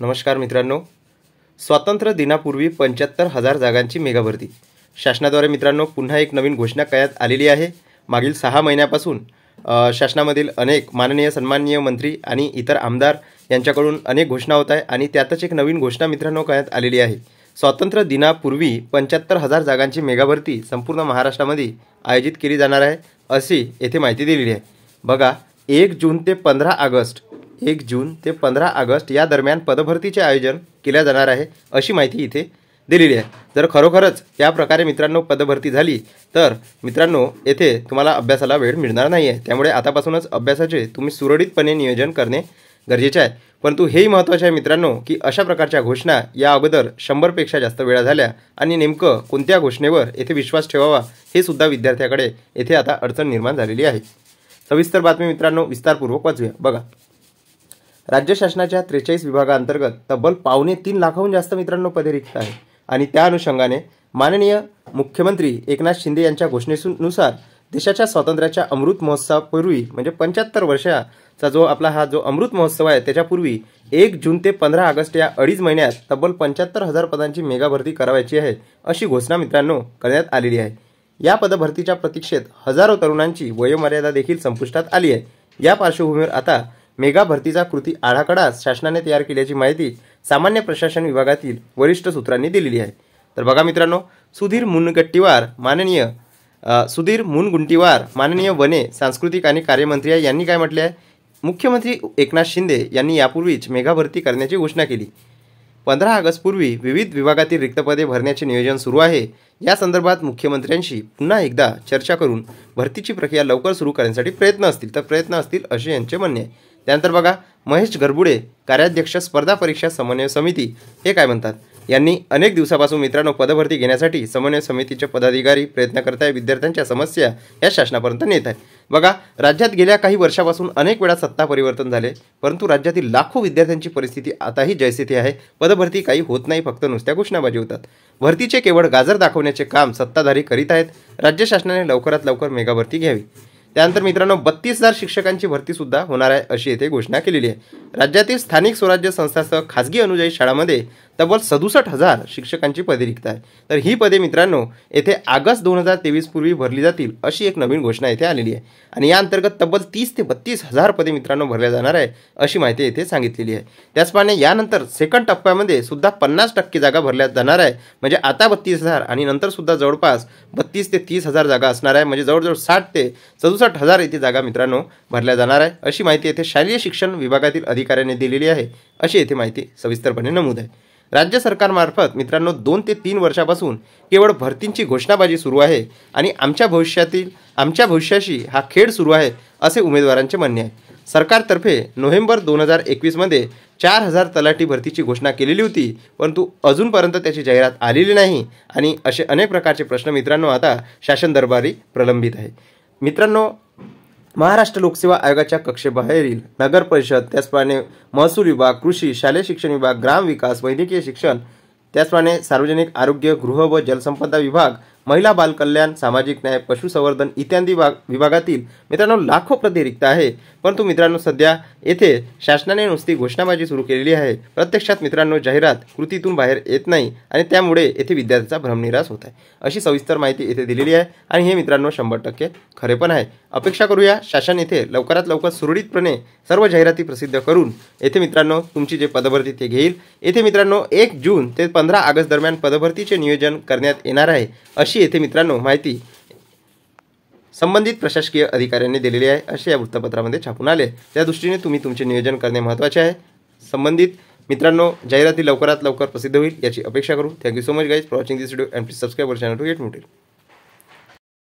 नमस्कार मित्रांनो स्वातंत्र्य दिनापूर्वी पंच्याहत्तर हजार जागांची मेगाभरती शासनाद्वारे मित्रांनो पुन्हा एक नवीन घोषणा करण्यात आलेली आहे मागील सहा महिन्यापासून शासनामधील अनेक माननीय सन्माननीय मंत्री आणि इतर आमदार यांच्याकडून अनेक घोषणा होत आहे आणि त्यातच एक नवीन घोषणा मित्रांनो करण्यात आलेली आहे स्वातंत्र्य दिनापूर्वी पंच्याहत्तर हजार जागांची मेगाभरती संपूर्ण महाराष्ट्रामध्ये आयोजित केली जाणार आहे अशी येथे माहिती दिलेली आहे बघा एक जून ते पंधरा ऑगस्ट एक जून ते पंधरा ऑगस्ट या दरम्यान पदभरतीचे आयोजन केल्या जाणार आहे अशी माहिती इथे दिलेली आहे जर खरोखरच या प्रकारे मित्रांनो पदभरती झाली तर मित्रांनो येथे तुम्हाला अभ्यासाला वेळ मिळणार नाही आहे त्यामुळे आतापासूनच अभ्यासाचे तुम्ही सुरळीतपणे नियोजन करणे गरजेचे आहे परंतु हेही महत्त्वाचे आहे मित्रांनो की अशा प्रकारच्या घोषणा या अगोदर शंभरपेक्षा जास्त वेळा झाल्या आणि नेमकं कोणत्या घोषणेवर येथे विश्वास ठेवावा हे सुद्धा विद्यार्थ्याकडे येथे आता अडचण निर्माण झालेली आहे सविस्तर बातमी मित्रांनो विस्तारपूर्वक वाचूया बघा राज्य शासनाच्या त्रेचाळीस विभागाअंतर्गत तब्बल पावणे तीन लाखाहून जास्त मित्रांनो पदे रिक्त आहे आणि त्या अनुषंगाने माननीय मुख्यमंत्री एकनाथ शिंदे यांच्या घोषणेनुसार देशाच्या स्वातंत्र्याच्या अमृत महोत्सवापूर्वी म्हणजे पंच्याहत्तर वर्षाचा जो आपला हा जो अमृत महोत्सव आहे त्याच्यापूर्वी एक जून ते पंधरा ऑगस्ट या अडीच महिन्यात तब्बल पंच्याहत्तर हजार पदांची मेगा भरती करावायची आहे अशी घोषणा मित्रांनो करण्यात आलेली आहे या पदभरतीच्या प्रतीक्षेत हजारो तरुणांची वयोमर्यादा देखील संपुष्टात आली आहे या पार्श्वभूमीवर आता मेगा भरतीचा कृती आराखडा शासनाने तयार केल्याची माहिती सामान्य प्रशासन विभागातील वरिष्ठ सूत्रांनी दिलेली आहे तर बघा मित्रांनो सुधीर मुनगट्टीवार माननीय सुधीर मुनगुंटीवार माननीय वने सांस्कृतिक आणि कार्यमंत्री आहे यांनी काय म्हटले आहे मुख्यमंत्री एकनाथ शिंदे यांनी यापूर्वीच मेगा भरती करण्याची घोषणा केली पंधरा ऑगस्टपूर्वी विविध विभागातील रिक्तपदे भरण्याचे नियोजन सुरू आहे या संदर्भात मुख्यमंत्र्यांशी पुन्हा एकदा चर्चा करून भरतीची प्रक्रिया लवकर सुरू करण्यासाठी प्रयत्न असतील तर प्रयत्न असतील असे यांचे म्हणणे आहे त्यानंतर बघा महेश गरबुडे कार्याध्यक्ष स्पर्धा परीक्षा समन्वय समिती हे काय म्हणतात यांनी अनेक दिवसापासून मित्रांनो पदभरती घेण्यासाठी समन्वय समितीचे पदाधिकारी प्रयत्न करत आहे विद्यार्थ्यांच्या समस्या या शासनापर्यंत नेत आहेत बघा राज्यात गेल्या काही वर्षापासून अनेक वेळा सत्ता परिवर्तन झाले परंतु राज्यातील लाखो विद्यार्थ्यांची परिस्थिती आताही जयस्थिती आहे पदभरती काही होत नाही फक्त नुसत्या घोषणाबाजी होतात भरतीचे केवळ गाजर दाखवण्याचे काम सत्ताधारी करीत आहेत राज्य शासनाने लवकरात लवकर मेगाभरती घ्यावी त्यानंतर मित्रांनो बत्तीस हजार शिक्षकांची भरती सुद्धा होणार आहे अशी येथे घोषणा केलेली आहे राज्यातील स्थानिक स्वराज्य संस्थासह खाजगी अनुजायी शाळांमध्ये तब्बल सदुसष्ट हजार शिक्षकांची पदे रिक्त आहे तर ही पदे मित्रांनो येथे ऑगस्ट दोन हजार तेवीस पूर्वी भरली जातील अशी एक नवीन घोषणा येथे आलेली आहे आणि या अंतर्गत तब्बल तीस ते बत्तीस हजार पदे मित्रांनो भरल्या जाणार आहे अशी माहिती येथे सांगितलेली आहे त्याचप्रमाणे यानंतर सेकंड टप्प्यामध्ये सुद्धा पन्नास टक्के जागा भरल्या जाणार आहे म्हणजे आता बत्तीस हजार आणि नंतर सुद्धा जवळपास बत्तीस ते तीस हजार जागा असणार आहे म्हणजे जवळजवळ साठ ते सदुसष्ट हजार येथे जागा मित्रांनो भरल्या जाणार आहे अशी माहिती येथे शालेय शिक्षण विभागातील अधिकाऱ्यांनी दिलेली आहे अशी येथे माहिती सविस्तरपणे नमूद आहे राज्य सरकारमार्फत मित्रांनो दोन ते तीन वर्षापासून केवळ भरतींची घोषणाबाजी सुरू आहे आणि आमच्या भविष्यातील आमच्या भविष्याशी हा खेळ सुरू आहे असे उमेदवारांचे म्हणणे आहे सरकारतर्फे नोव्हेंबर दोन हजार एकवीसमध्ये चार हजार तलाठी भरतीची घोषणा केलेली होती परंतु अजूनपर्यंत त्याची जाहिरात आलेली नाही आणि असे अनेक प्रकारचे प्रश्न मित्रांनो आता शासन दरबारी प्रलंबित आहे मित्रांनो महाराष्ट्र लोकसेवा आयोगाच्या कक्षेबाहेरील नगर परिषद त्याचप्रमाणे महसूल विभाग कृषी शालेय शिक्षण विभाग ग्रामविकास वैद्यकीय शिक्षण त्याचप्रमाणे सार्वजनिक आरोग्य गृह व जलसंपदा विभाग महिला बालकल्याण सामाजिक न्याय पशुसंवर्धन इत्यादी विभागातील मित्रांनो लाखो प्रतिरिक्त आहे परंतु मित्रांनो सध्या येथे शासनाने नुसती घोषणाबाजी सुरू केलेली आहे प्रत्यक्षात मित्रांनो जाहिरात कृतीतून बाहेर येत नाही आणि त्यामुळे येथे विद्यार्थ्यांचा भ्रमनिरास होत आहे अशी सविस्तर माहिती येथे दिलेली आहे आणि हे मित्रांनो शंभर टक्के खरे पण आहे अपेक्षा करूया शासन येथे लवकरात लवकर सुरळीतपणे सर्व जाहिराती प्रसिद्ध करून येथे मित्रांनो तुमची जे पदभरती ते घेईल येथे मित्रांनो एक जून ते पंधरा ऑगस्ट दरम्यान पदभरतीचे नियोजन करण्यात येणार आहे अशी येथे मित्रांनो माहिती संबंधित प्रशासकीय अधिकाऱ्यांनी दिलेली आहे असे या वृत्तपत्रामध्ये छापून आले त्या दृष्टीने तुम्ही तुमचे नियोजन करणे महत्त्वाचे आहे संबंधित मित्रांनो जाहिराती लवकरात लवकर प्रसिद्ध होईल याची अपेक्षा करू thank you so much guys for watching this video and please subscribe channel to get motel